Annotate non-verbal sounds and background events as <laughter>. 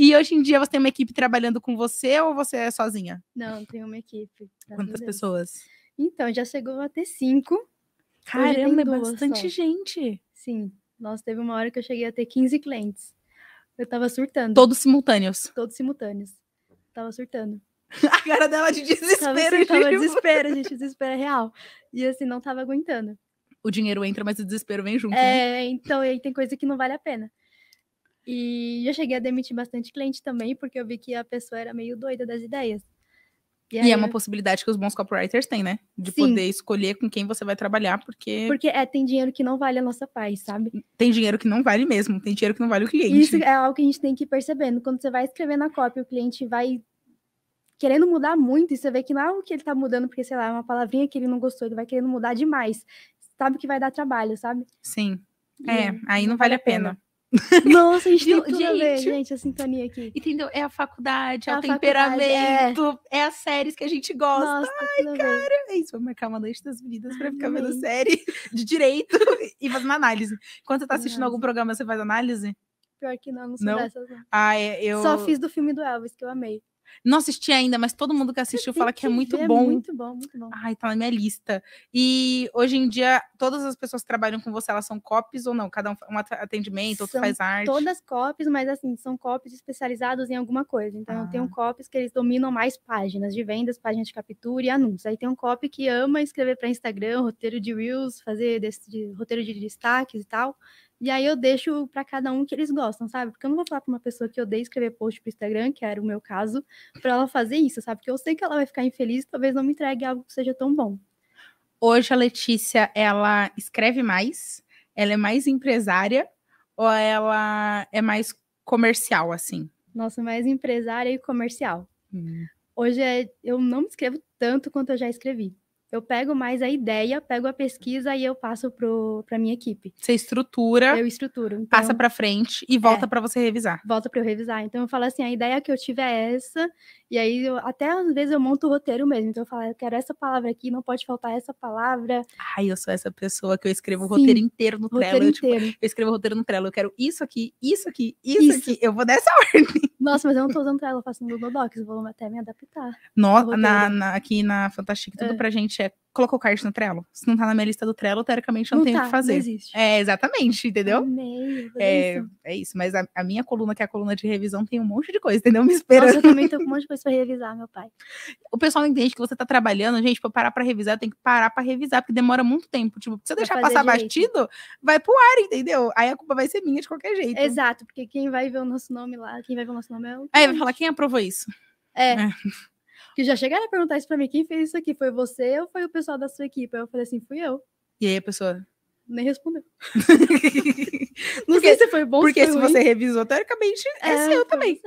E hoje em dia você tem uma equipe trabalhando com você ou você é sozinha? Não, tenho uma equipe. Quantas pessoas? Então, já chegou a ter cinco. Caramba, é bastante só. gente. Sim. Nossa, teve uma hora que eu cheguei a ter 15 clientes. Eu tava surtando. Todos simultâneos? Todos simultâneos. Tava surtando. <laughs> A cara dela de desespero. Tava, tava desespero, gente. Desespero é real. E assim, não tava aguentando. O dinheiro entra, mas o desespero vem junto. É, né? então aí tem coisa que não vale a pena. E eu cheguei a demitir bastante cliente também, porque eu vi que a pessoa era meio doida das ideias. E, aí... e é uma possibilidade que os bons copywriters têm, né? De Sim. poder escolher com quem você vai trabalhar, porque. Porque é, tem dinheiro que não vale a nossa paz, sabe? Tem dinheiro que não vale mesmo, tem dinheiro que não vale o cliente. Isso é algo que a gente tem que ir percebendo. Quando você vai escrever na cópia, o cliente vai querendo mudar muito, e você vê que não é o que ele tá mudando, porque, sei lá, é uma palavrinha que ele não gostou, ele vai querendo mudar demais. Sabe que vai dar trabalho, sabe? Sim. E é, aí não, não vale, vale a pena. pena. <laughs> Nossa, a gente tem tudo gente, a ver, gente, a sintonia aqui. Entendeu? É a faculdade, é, é o temperamento, é. é. as séries que a gente gosta. Nossa, tá Ai, cara, é isso. Vou marcar uma noite das meninas pra ficar vendo série de direito <laughs> e fazer análise. Quando você tá assistindo Nossa. algum programa, você faz análise? Pior que não, não sou não? dessas, não. Ah, é, eu... Só fiz do filme do Elvis, que eu amei. Não assisti ainda, mas todo mundo que assistiu fala que, é muito bom. É bom. Muito bom, muito bom. Ai, tá na minha lista. E hoje em dia, todas as pessoas que trabalham com você, elas são copies ou não? Cada um um atendimento, são outro faz arte. Todas copies, mas assim, são copies especializados em alguma coisa. Então, ah. tem um copies que eles dominam mais páginas de vendas, páginas de captura e anúncios. Aí tem um copy que ama escrever para Instagram, roteiro de Reels, fazer desse, de, roteiro de destaques e tal. E aí eu deixo para cada um que eles gostam, sabe? Porque eu não vou falar para uma pessoa que odeia escrever post pro Instagram, que era o meu caso, para ela fazer isso, sabe? Porque eu sei que ela vai ficar infeliz, talvez não me entregue algo que seja tão bom. Hoje a Letícia, ela escreve mais, ela é mais empresária ou ela é mais comercial assim? Nossa, mais empresária e comercial. Hum. Hoje é, eu não me escrevo tanto quanto eu já escrevi. Eu pego mais a ideia, pego a pesquisa e eu passo para minha equipe. Você estrutura. Eu estruturo. Então, passa para frente e volta é, para você revisar. Volta para eu revisar. Então eu falo assim, a ideia que eu tive é essa. E aí eu, até às vezes eu monto o roteiro mesmo. Então eu falo, eu quero essa palavra aqui, não pode faltar essa palavra. Ai, eu sou essa pessoa que eu escrevo o roteiro inteiro no Trello. Eu, tipo, eu, escrevo o roteiro no Trello. Eu quero isso aqui, isso aqui, isso, isso. aqui. Eu vou nessa <laughs> ordem. Nossa, mas eu não tô usando Trello, eu faço no Google Docs, vou até me adaptar. Nossa, na, na, aqui na Fantastic, tudo é. pra gente é colocou o card no Trello. Se não tá na minha lista do Trello, teoricamente não, não tem tá, o que tá, fazer. Não existe. É, exatamente, entendeu? Amei, é, isso. é isso, mas a, a, minha coluna, que é a coluna de revisão, tem um monte de coisa, entendeu? <laughs> Me espera Nossa, eu também tô com um monte de coisa pra revisar, meu pai. O pessoal não entende que você tá trabalhando, gente, pra parar pra revisar, tem que parar pra revisar, porque demora muito tempo. Tipo, se eu deixar passar direito. batido, vai pro ar, entendeu? Aí a culpa vai ser minha de qualquer jeito. Exato, porque quem vai ver o nosso nome lá, quem vai ver o nosso nome é o. Aí vai falar, quem aprovou isso? É. é. Que já chegaram a perguntar isso pra mim: quem fez isso aqui? Foi você ou foi o pessoal da sua equipe? Aí eu falei assim: fui eu. E aí a pessoa? Nem respondeu. <laughs> não porque, sei se foi bom Porque se, se você revisou, teoricamente é, é seu também.